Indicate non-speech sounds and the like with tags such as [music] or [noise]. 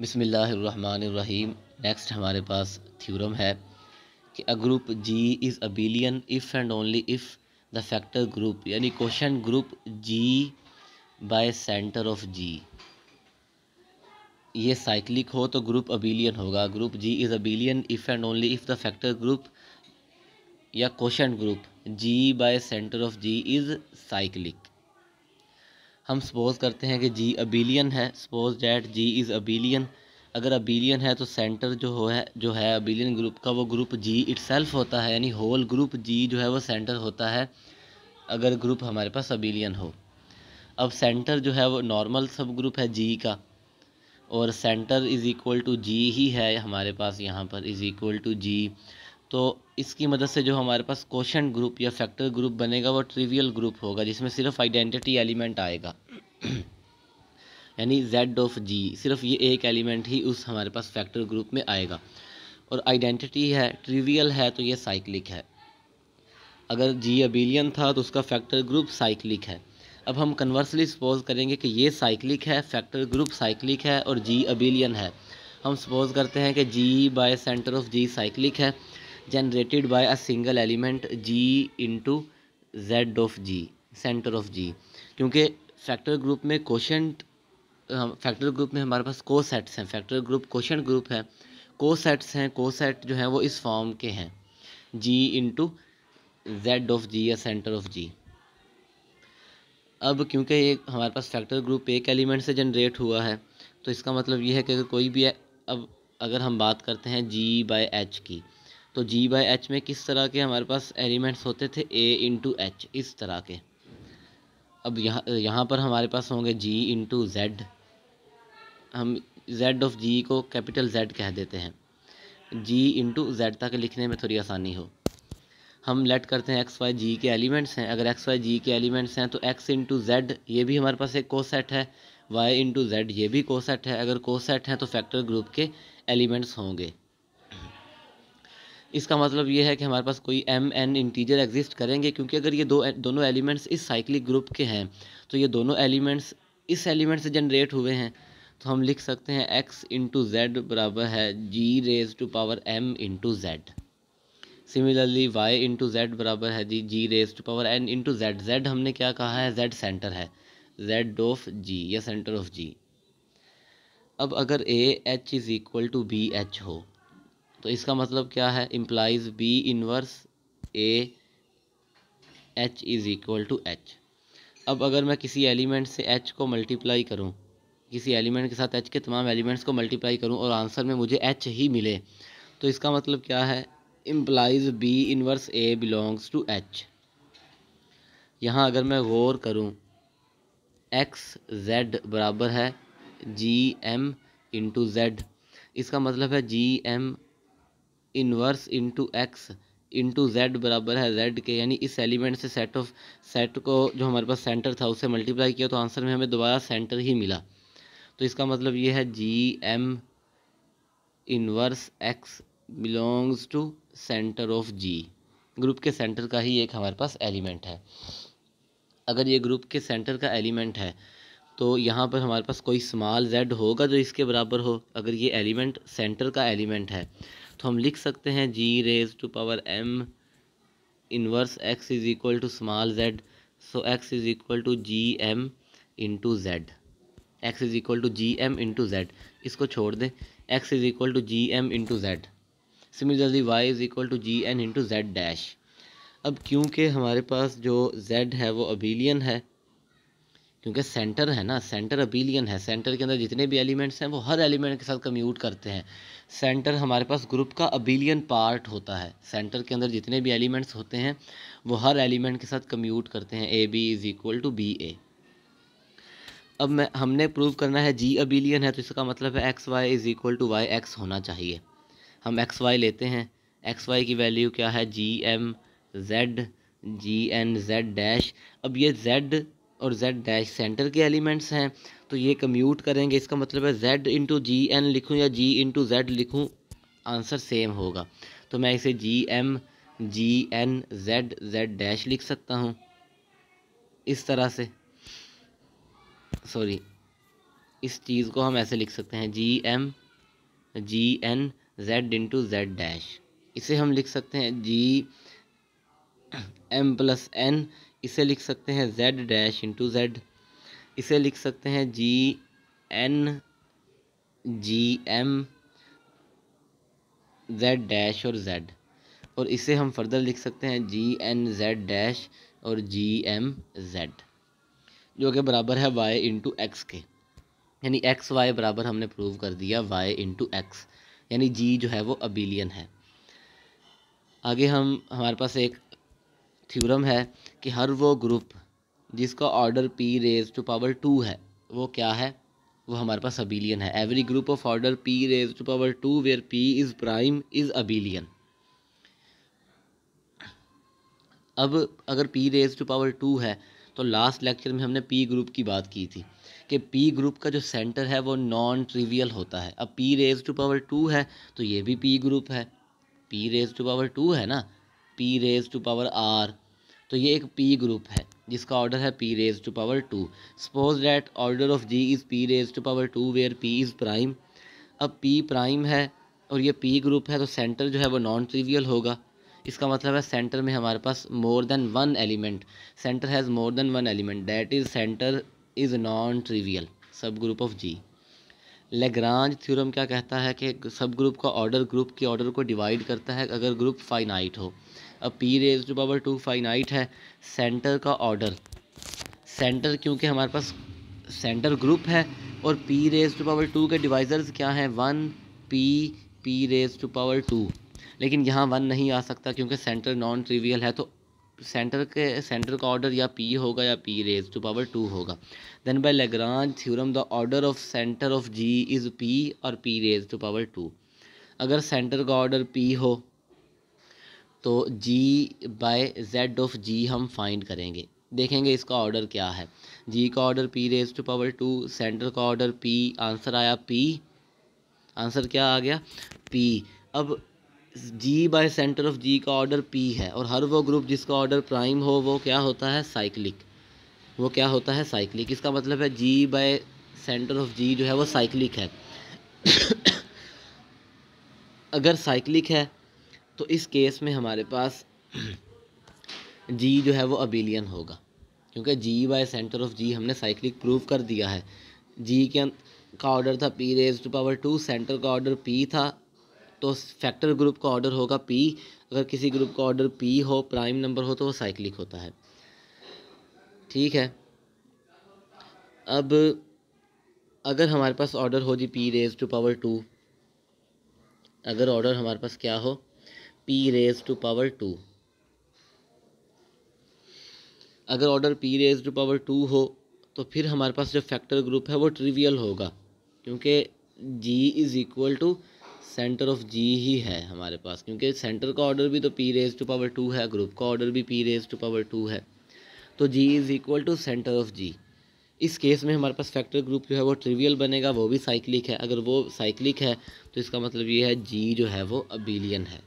बिसमीम नेक्स्ट हमारे पास थ्योरम है कि a group G is abelian if and only if the factor group यानी question group G by centre of G ये cyclic हो तो ग्रुप अबिलियन होगा group G is abelian if and only if the factor group या question group G by centre of G is cyclic हम suppose करते हैं कि G abelian है suppose that G is abelian अगर अबिलियन है तो सेंटर जो हो है जो है अबिलियन ग्रुप का वो ग्रुप जी इट होता है यानी होल ग्रुप जी जो है वो सेंटर होता है अगर ग्रुप हमारे पास अबिलियन हो अब सेंटर जो है वो नॉर्मल सब ग्रुप है जी का और centre is equal to G ही है हमारे पास यहाँ पर इज़ इक्वल टू जी तो इसकी मदद से जो हमारे पास क्वेश्चन ग्रुप या फैक्टर ग्रुप बनेगा वो ट्रिवियल ग्रुप होगा जिसमें सिर्फ आइडेंटिटी एलिमेंट आएगा [clears throat] यानी जेड ऑफ जी सिर्फ ये एक एलिमेंट ही उस हमारे पास फैक्टर ग्रुप में आएगा और आइडेंटिटी है ट्रिवियल है तो ये साइक्लिक है अगर जी अबिलियन था तो उसका फैक्टर ग्रुप साइक्लिक है अब हम कन्वर्सली सपोज करेंगे कि ये साइक्लिक है फैक्टर ग्रुप साइक्लिक है और जी अबिलियन है हम सपोज करते हैं कि G by centre of G cyclic है generated by a single element G into Z of G centre of G क्योंकि फैक्टर ग्रुप में क्वेश्चन फैक्टर ग्रुप में हमारे पास को सेट्स हैं फैक्टर ग्रुप क्वेश्चन ग्रुप है को सेट्स हैं को सेट जो हैं वो इस फॉर्म के हैं G into Z of G या सेंटर ऑफ जी अब क्योंकि ये हमारे पास फैक्टर ग्रुप एक एलिमेंट से जनरेट हुआ है तो इसका मतलब ये है कि अगर कोई भी अब अगर हम बात करते हैं जी बाय एच की तो जी बाई एच में किस तरह के हमारे पास एलिमेंट्स होते थे ए इंटू एच इस तरह के अब यहाँ यहाँ पर हमारे पास होंगे जी इंटू जेड हम जेड ऑफ जी को कैपिटल जेड कह देते हैं जी इंटू जेड तक लिखने में थोड़ी आसानी हो हम लेट करते हैं एक्स वाई जी के एलिमेंट्स हैं अगर एक्स वाई जी के एलिमेंट्स हैं तो एक्स इंटू जेड ये भी हमारे पास एक को सेट है वाई इंटू जेड ये भी को सेट है अगर को सेट है तो फैक्टर ग्रुप के एलिमेंट्स होंगे इसका मतलब ये है कि हमारे पास कोई एम एन इंटीजर एग्जिस्ट करेंगे क्योंकि अगर ये दो दोनों एलिमेंट्स इस साइक्लिक ग्रुप के हैं तो ये दोनों एलिमेंट्स इस एलिमेंट से जनरेट हुए हैं तो हम लिख सकते हैं एक्स इंटू जेड बराबर है G raise to power M into Z similarly Y into Z बराबर है G G raise to power N into Z Z हमने क्या कहा है जेड सेंटर है जेड ऑफ जी या सेंटर ऑफ जी अब अगर A H is equal to B H हो तो इसका मतलब क्या है implies B inverse A H is equal to H अब अगर मैं किसी एलिमेंट से एच को मल्टीप्लाई करूं किसी एलिमेंट के साथ एच के तमाम एलिमेंट्स को मल्टीप्लाई करूं और आंसर में मुझे एच ही मिले तो इसका मतलब क्या है implies B inverse A belongs to H यहाँ अगर मैं गौर करूँ एक्स जेड बराबर है जी एम इंटू जेड इसका मतलब है G M inverse into X into Z बराबर है जेड के यानी इस एलिमेंट से सेट ऑफ सेट को जो हमारे पास सेंटर था उसे मल्टीप्लाई किया तो आंसर में हमें दोबारा सेंटर ही मिला तो इसका मतलब ये है G M inverse X belongs to centre of G group के सेंटर का ही एक हमारे पास एलिमेंट है अगर ये ग्रुप के सेंटर का एलिमेंट है तो यहाँ पर हमारे पास कोई स्मॉल जेड होगा जो इसके बराबर हो अगर ये एलिमेंट सेंटर का एलिमेंट है तो हम लिख सकते हैं G raise to power M inverse X is equal to small Z so X is equal to G M into Z X is equal to G M into Z इसको छोड़ दें X is equal to G M into Z similarly Y is equal to G N into Z dash अब क्योंकि हमारे पास जो Z है वो अबीलियन है क्योंकि सेंटर है ना सेंटर अबीलियन है सेंटर के अंदर जितने भी एलिमेंट्स हैं वो हर एलिमेंट के साथ कम्यूट करते हैं सेंटर हमारे पास ग्रुप का अबीलियन पार्ट होता है सेंटर के अंदर जितने भी एलिमेंट्स होते हैं वो हर एलिमेंट के साथ कम्यूट करते हैं A B is equal to B A अब मैं हमने प्रूव करना है जी अबीलियन है तो इसका मतलब है X Y is equal to Y X होना चाहिए हम एक्स वाई लेते हैं एक्स वाई की वैल्यू क्या है G M Z G N Z dash अब ये जेड और z डैश सेंटर के एलिमेंट्स हैं तो ये कम्यूट करेंगे इसका मतलब है z इंटू जी एन लिखूँ या g इंटू जेड लिखूँ आंसर सेम होगा तो मैं इसे G M G N Z Z dash लिख सकता हूँ इस तरह से सॉरी इस चीज़ को हम ऐसे लिख सकते हैं G M G N Z into Z dash इसे हम लिख सकते हैं जी एम प्लस एन इसे लिख सकते हैं जेड डैश इंटू जेड इसे लिख सकते हैं G N G M Z dash और जेड और इसे हम फर्दर लिख सकते हैं जी एन जेड डैश और जी एम जेड जो कि बराबर है वाई इंटू एक्स के यानी एक्स वाई बराबर हमने प्रूव कर दिया वाई इंटू एक्स यानी जी जो है वो अबिलियन है आगे हम हमारे पास एक थ्योरम है कि हर वो ग्रुप जिसका order P raise to power two है वो क्या है वो हमारे पास अबिलियन है every group of order P raise to power two where P is prime is abelian अब अगर P raise to power two है तो लास्ट लेक्चर में हमने पी ग्रुप की बात की थी कि पी ग्रुप का जो सेंटर है वो नॉन ट्रिवियल होता है अब P raise to power two है तो ये भी पी ग्रुप है P raise to power two है ना P raise to power R तो ये एक पी ग्रुप है जिसका ऑर्डर है P raise to power two suppose that order of G is P raise to power two where P is prime अब P prime है और ये पी ग्रुप है तो सेंटर जो है वो नॉन ट्रिवियल होगा इसका मतलब है सेंटर में हमारे पास more than one element centre has more than one element that is centre is non trivial subgroup of G Lagrange theorem क्या कहता है कि सब ग्रुप का ऑर्डर ग्रुप के ऑर्डर को डिवाइड करता है अगर ग्रुप फाइनाइट हो अब P raise to power two finite है सेंटर का ऑर्डर सेंटर क्योंकि हमारे पास सेंटर ग्रुप है और P raise to power to के डिवाइजर्स क्या हैं one P P raise to power two लेकिन यहाँ वन नहीं आ सकता क्योंकि सेंटर नॉन ट्रिवियल है तो सेंटर के सेंटर का ऑर्डर या पी होगा या P raise to power two होगा then by Lagrange theorem the order of centre of G is P और P raise to power two अगर सेंटर का ऑर्डर पी हो तो G by Z of G हम find करेंगे देखेंगे इसका ऑर्डर क्या है जी का order P raise to power two centre का ऑर्डर पी आंसर आया पी आंसर क्या आ गया पी अब G by centre of G का ऑर्डर पी है और हर वो ग्रुप जिसका ऑर्डर प्राइम हो वो क्या होता है साइक्लिक वो क्या होता है साइक्लिक इसका मतलब है G by centre of G जो है वो साइक्लिक है [coughs] अगर साइक्लिक है तो इस केस में हमारे पास जी [clears throat] जो है वो अबिलियन होगा क्योंकि G by centre of G हमने साइक्लिक प्रूव कर दिया है जी के अं-, का ऑर्डर था P raise to power two centre का ऑर्डर पी था तो फैक्टर ग्रुप का ऑर्डर होगा पी अगर किसी ग्रुप का ऑर्डर पी हो प्राइम नंबर हो तो वो साइक्लिक होता है ठीक है अब अगर हमारे पास ऑर्डर हो G P raise to power two अगर ऑर्डर हमारे पास क्या हो P raise to power two अगर order P raise to power two हो तो फिर हमारे पास जो फैक्टर ग्रुप है वो ट्रिवियल होगा क्योंकि G is equal to centre of G ही है हमारे पास क्योंकि सेंटर का ऑर्डर भी तो P raise to power two है ग्रुप का ऑर्डर भी P raise to power two है तो G is equal to centre of G इस केस में हमारे पास फैक्टर ग्रुप जो है वो ट्रिवियल बनेगा वो भी साइक्लिक है अगर वो साइक्लिक है तो इसका मतलब ये है जी जो है वो अबिलियन है